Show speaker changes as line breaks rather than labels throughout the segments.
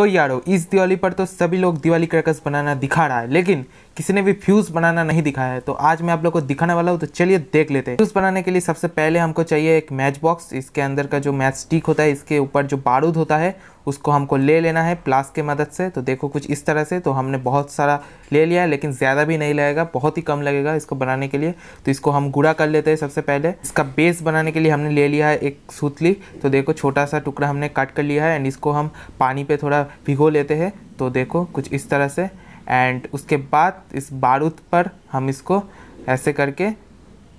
तो यारो इस दिवाली पर तो सभी लोग दिवाली क्रैकर्स बनाना दिखा रहा है लेकिन किसी ने भी फ्यूज़ बनाना नहीं दिखाया है तो आज मैं आप लोग को दिखाने वाला हूँ तो चलिए देख लेते हैं फ्यूज़ बनाने के लिए सबसे पहले हमको चाहिए एक मैच बॉक्स इसके अंदर का जो मैच स्टिक होता है इसके ऊपर जो बारूद होता है उसको हमको ले लेना है प्लास के मदद से तो देखो कुछ इस तरह से तो हमने बहुत सारा ले लिया है लेकिन ज़्यादा भी नहीं लगेगा बहुत ही कम लगेगा इसको बनाने के लिए तो इसको हम गुड़ा कर लेते हैं सबसे पहले इसका बेस बनाने के लिए हमने ले लिया है एक सूतली तो देखो छोटा सा टुकड़ा हमने काट कर लिया है एंड इसको हम पानी पर थोड़ा भिगो लेते हैं तो देखो कुछ इस तरह से एंड उसके बाद इस बारूद पर हम इसको ऐसे करके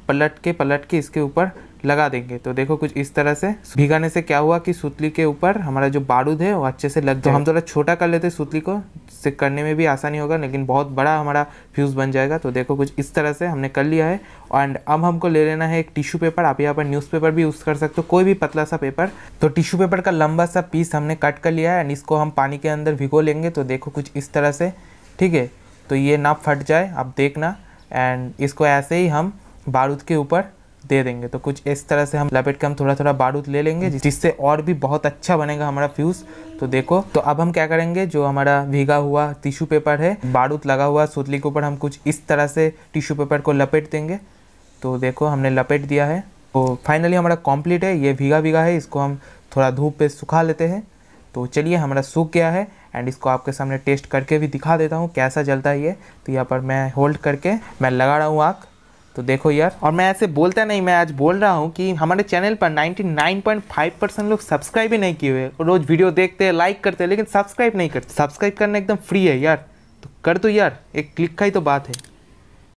पलट के पलट के इसके ऊपर लगा देंगे तो देखो कुछ इस तरह से भिगाने से क्या हुआ कि सुतली के ऊपर हमारा जो बारूद है वो अच्छे से लग तो हम थोड़ा छोटा कर लेते सुतली को से करने में भी आसानी होगा लेकिन बहुत बड़ा हमारा फ्यूज़ बन जाएगा तो देखो कुछ इस तरह से हमने कर लिया है एंड अब हमको ले लेना है एक टिश्यू पेपर आप यहाँ पर न्यूज़पेपर भी यूज़ कर सकते हो कोई भी पतला सा पेपर तो टिश्यू पेपर का लंबा सा पीस हमने कट कर लिया है एंड इसको हम पानी के अंदर भिगो लेंगे तो देखो कुछ इस तरह से ठीक है तो ये ना फट जाए आप देखना एंड इसको ऐसे ही हम बारूद के ऊपर दे देंगे तो कुछ इस तरह से हम लपेट के हम थोड़ा थोड़ा बारूद ले लेंगे जिससे और भी बहुत अच्छा बनेगा हमारा फ्यूज़ तो देखो तो अब हम क्या करेंगे जो हमारा भीगा हुआ टिश्यू पेपर है बारूद लगा हुआ सूतली के ऊपर हम कुछ इस तरह से टिश्यू पेपर को लपेट देंगे तो देखो हमने लपेट दिया है तो फाइनली हमारा कॉम्प्लीट है ये भीगा भीगा है इसको हम थोड़ा धूप पे सुखा लेते हैं तो चलिए हमारा सूख गया है एंड इसको आपके सामने टेस्ट करके भी दिखा देता हूँ कैसा जलता है ये तो यहाँ पर मैं होल्ड करके मैं लगा रहा हूँ आँख तो देखो यार और मैं ऐसे बोलता नहीं मैं आज बोल रहा हूँ कि हमारे चैनल पर 99.5 परसेंट लोग सब्सक्राइब ही नहीं किए हुए और रोज़ वीडियो देखते हैं लाइक करते हैं लेकिन सब्सक्राइब नहीं करते सब्सक्राइब करना एकदम फ्री है यार तो कर दो तो यार एक क्लिक का ही तो बात है